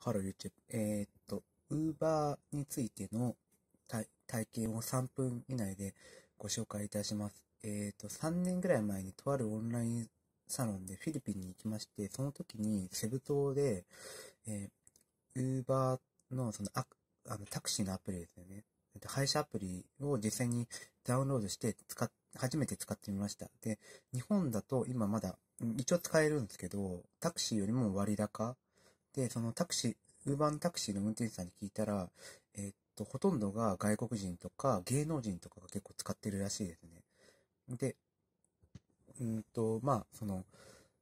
ハロー YouTube。えー、っと、ウーバーについての体験を3分以内でご紹介いたします。えー、っと、3年ぐらい前にとあるオンラインサロンでフィリピンに行きまして、その時にセブ島で、えー、ウーバーのそのアあのタクシーのアプリですよね。配車アプリを実際にダウンロードして使初めて使ってみました。で、日本だと今まだ、一応使えるんですけど、タクシーよりも割高で、そのタクシー、ウーバーのタクシーの運転手さんに聞いたら、えー、っと、ほとんどが外国人とか芸能人とかが結構使ってるらしいですね。で、うんと、まあ、その、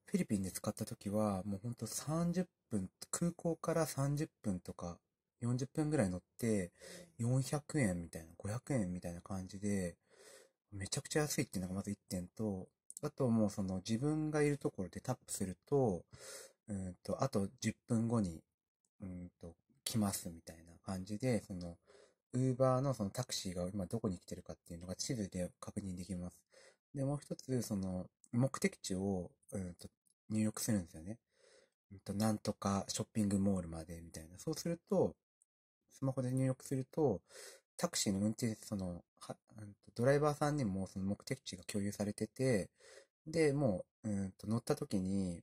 フィリピンで使った時は、もうほんと30分、空港から30分とか40分ぐらい乗って、400円みたいな、500円みたいな感じで、めちゃくちゃ安いっていうのがまず1点と、あともうその自分がいるところでタップすると、うんと、あと10分後に、うんと、来ますみたいな感じで、その、ウーバーのそのタクシーが今どこに来てるかっていうのが地図で確認できます。で、もう一つ、その、目的地を、うんと、入力するんですよね。うんと、なんとかショッピングモールまでみたいな。そうすると、スマホで入力すると、タクシーの運転手、その、は、ドライバーさんにもその目的地が共有されてて、で、もう、うんと乗った時に、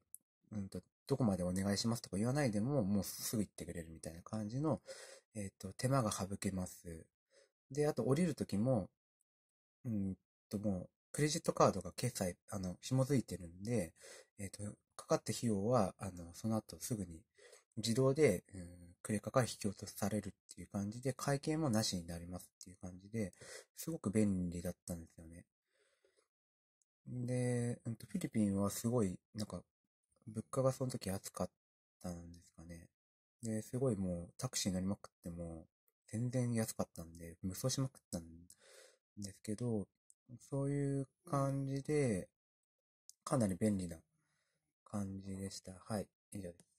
うんと、どこまでお願いしますとか言わないでも、もうすぐ行ってくれるみたいな感じの、えっ、ー、と、手間が省けます。で、あと降りるときも、うんと、もう、クレジットカードが決済、あの、紐づいてるんで、えっ、ー、と、かかった費用は、あの、その後すぐに自動で、うん、クレカから引き落とされるっていう感じで、会計もなしになりますっていう感じで、すごく便利だったんですよね。で、うん、とフィリピンはすごい、なんか、物価がその時暑かったんですかね。で、すごいもうタクシー乗りまくっても、全然安かったんで、無双しまくったんですけど、そういう感じで、かなり便利な感じでした。はい、以上です。